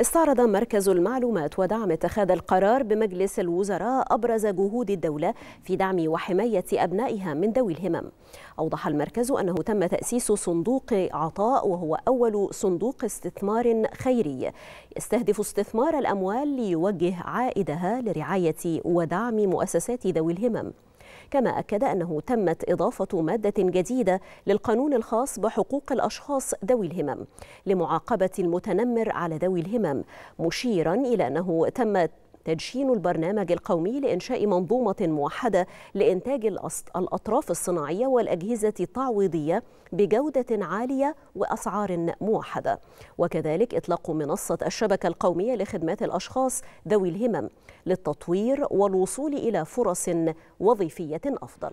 استعرض مركز المعلومات ودعم اتخاذ القرار بمجلس الوزراء أبرز جهود الدولة في دعم وحماية أبنائها من ذوي الهمم أوضح المركز أنه تم تأسيس صندوق عطاء وهو أول صندوق استثمار خيري يستهدف استثمار الأموال ليوجه عائدها لرعاية ودعم مؤسسات ذوي الهمم كما أكد أنه تمت إضافة مادة جديدة للقانون الخاص بحقوق الأشخاص ذوي الهمم لمعاقبة المتنمر على ذوي الهمم مشيرا إلى أنه تمت تدشين البرنامج القومي لإنشاء منظومة موحدة لإنتاج الأطراف الصناعية والأجهزة التعويضية بجودة عالية وأسعار موحدة وكذلك إطلاق منصة الشبكة القومية لخدمات الأشخاص ذوي الهمم للتطوير والوصول إلى فرص وظيفية أفضل